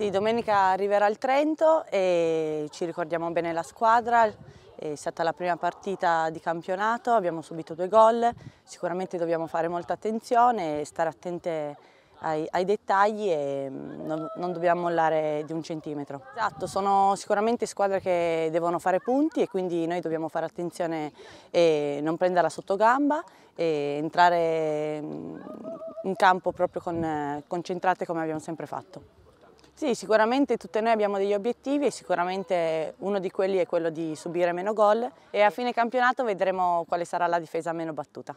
Sì, domenica arriverà il Trento e ci ricordiamo bene la squadra, è stata la prima partita di campionato, abbiamo subito due gol, sicuramente dobbiamo fare molta attenzione e stare attente ai, ai dettagli e mm, non, non, dobbiamo mollare di un centimetro. Esatto, sono sicuramente squadre che devono fare punti e quindi noi dobbiamo fare attenzione e non prenderla sotto gamba e entrare mm, in campo proprio con, concentrate come abbiamo sempre fatto. Sì, sicuramente tutte noi abbiamo degli obiettivi e sicuramente uno di quelli è quello di subire meno gol e a fine campionato vedremo quale sarà la difesa meno battuta.